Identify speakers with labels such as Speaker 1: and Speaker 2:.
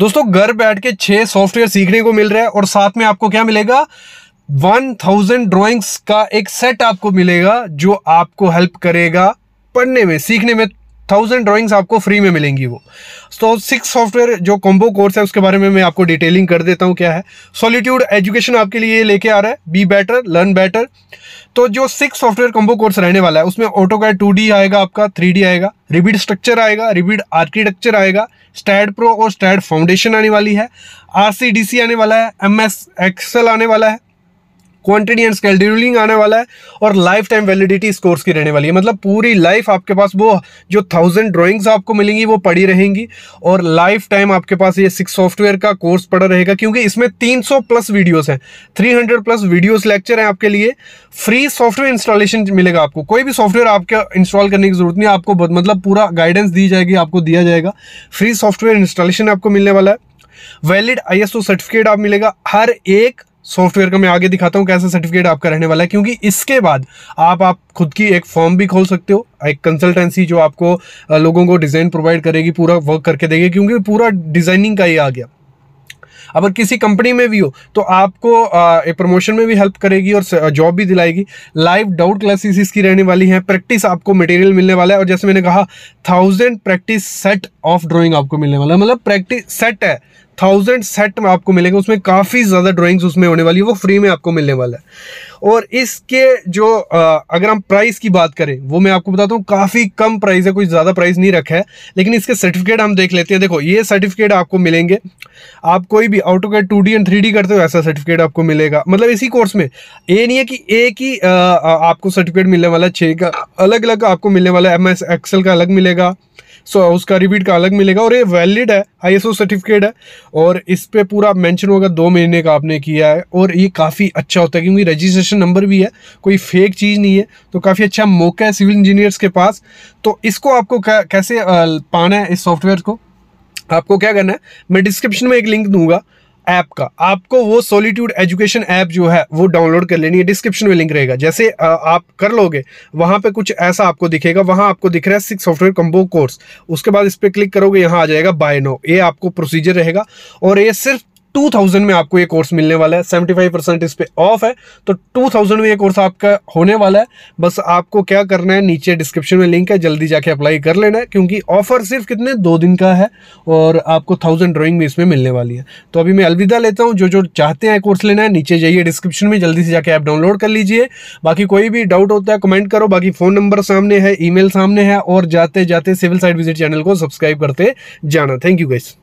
Speaker 1: दोस्तों घर बैठ के छह सॉफ्टवेयर सीखने को मिल रहा है और साथ में आपको क्या मिलेगा वन थाउजेंड ड्रॉइंग्स का एक सेट आपको मिलेगा जो आपको हेल्प करेगा पढ़ने में सीखने में थाउजेंड ड्राइंग्स आपको फ्री में मिलेंगी वो तो सिक्स सॉफ्टवेयर जो कॉम्बो कोर्स है उसके बारे में मैं आपको डिटेलिंग कर देता हूँ क्या है सॉलिट्यूड एजुकेशन आपके लिए लेके आ रहा है बी बेटर लर्न बेटर तो जो सिक्स सॉफ्टवेयर कॉम्बो कोर्स रहने वाला है उसमें ऑटो का टू आएगा आपका थ्री आएगा रिबिड स्ट्रक्चर आएगा रिबिड आर्किटेक्चर आएगा स्टैड प्रो और स्टैड फाउंडेशन आने वाली है आर आने वाला है एम एक्सल आने वाला है क्वांटिटी एंड स्केल ड्यूलिंग आने वाला है और लाइफ टाइम वैलिडिटी स्कोर्स की रहने वाली है मतलब पूरी लाइफ आपके पास वो जो थाउजेंड ड्राइंग्स आपको मिलेंगी वो पड़ी रहेंगी और लाइफ टाइम आपके पास ये सिक्स सॉफ्टवेयर का कोर्स पड़ा रहेगा क्योंकि इसमें 300 प्लस वीडियोस हैं 300 प्लस वीडियोस लेक्चर हैं आपके लिए फ्री सॉफ्टवेयर इंस्टॉलेशन मिलेगा आपको कोई भी सॉफ्टवेयर आपके इंस्टॉल करने की जरूरत नहीं आपको मतलब पूरा गाइडेंस दी जाएगी आपको दिया जाएगा फ्री सॉफ्टवेयर इंस्टॉलेशन आपको मिलने वाला है वैलिड आई सर्टिफिकेट आप मिलेगा हर एक सॉफ्टवेयर का मैं आगे दिखाता हूँ कैसा सर्टिफिकेट आपका रहने वाला है क्योंकि इसके बाद आप आप खुद की एक फॉर्म भी खोल सकते हो एक कंसल्टेंसी जो आपको लोगों को डिज़ाइन प्रोवाइड करेगी पूरा वर्क करके देगी क्योंकि पूरा डिज़ाइनिंग का ही आ गया अगर किसी कंपनी में भी हो तो आपको एक प्रमोशन में भी हेल्प करेगी और जॉब भी दिलाएगी लाइव डाउट क्लासेस इसकी रहने वाली हैं प्रैक्टिस आपको मटेरियल मिलने वाला है और जैसे मैंने कहा thousand practice set of drawing आपको मिलने वाला है मतलब प्रैक्टिस सेट है थाउजेंड सेट में आपको मिलेंगे उसमें काफ़ी ज़्यादा ड्राइंग्स उसमें होने वाली है वो फ्री में आपको मिलने वाला है और इसके जो अगर हम प्राइस की बात करें वो मैं आपको बताता हूँ काफ़ी कम प्राइस है कुछ ज़्यादा प्राइस नहीं रखा है लेकिन इसके सर्टिफिकेट हम देख लेते हैं देखो ये सर्टिफिकेट आपको मिलेंगे आप कोई भी AutoCAD two and three करते हो ऐसा सर्टिफिकेट आपको मिलेगा मतलब इसी कोर्स में ये नहीं है कि एक ही आपको सर्टिफिकेट मिलने वाला है छः का अलग अलग आपको मिलने वाला है एम एक्सेल का अलग मिलेगा सो उसका रिपीट का अलग मिलेगा और ये वैलिड है आई सर्टिफिकेट है और इस पर पूरा मैंशन होगा दो महीने का आपने किया है और ये काफ़ी अच्छा होता है क्योंकि रजिस्ट्रेशन नंबर भी है कोई फेक चीज़ नहीं है तो काफ़ी अच्छा मौका है सिविल इंजीनियर्स के पास तो इसको आपको कैसे पाना है इस सॉफ्टवेयर को आपको क्या करना है मैं डिस्क्रिप्शन में एक लिंक दूंगा ऐप का आपको वो सोलिट्यूड एजुकेशन ऐप जो है वो डाउनलोड कर लेनी है डिस्क्रिप्शन में लिंक रहेगा जैसे आप कर लोगे वहाँ पे कुछ ऐसा आपको दिखेगा वहाँ आपको दिख रहा है सिक्स सॉफ्टवेयर कम्बो कोर्स उसके बाद इस पर क्लिक करोगे यहाँ आ जाएगा बाय नो ये आपको प्रोसीजर रहेगा और ये सिर्फ 2000 में आपको ये कोर्स मिलने वाला है 75 परसेंट इस पर ऑफ है तो 2000 में ये कोर्स आपका होने वाला है बस आपको क्या करना है नीचे डिस्क्रिप्शन में लिंक है जल्दी जाके अप्लाई कर लेना है क्योंकि ऑफर सिर्फ कितने दो दिन का है और आपको थाउजेंड ड्राइंग भी इसमें मिलने वाली है तो अभी मैं अलविदा लेता हूँ जो जो चाहते हैं कोर्स लेना है नीचे जाइए डिस्क्रिप्शन में जल्दी से जाके ऐप डाउनलोड कर लीजिए बाकी कोई भी डाउट होता है कमेंट करो बाकी फ़ोन नंबर सामने है ई सामने है और जाते जाते सिविल साइड विजिट चैनल को सब्सक्राइब करते जाना थैंक यू गाइस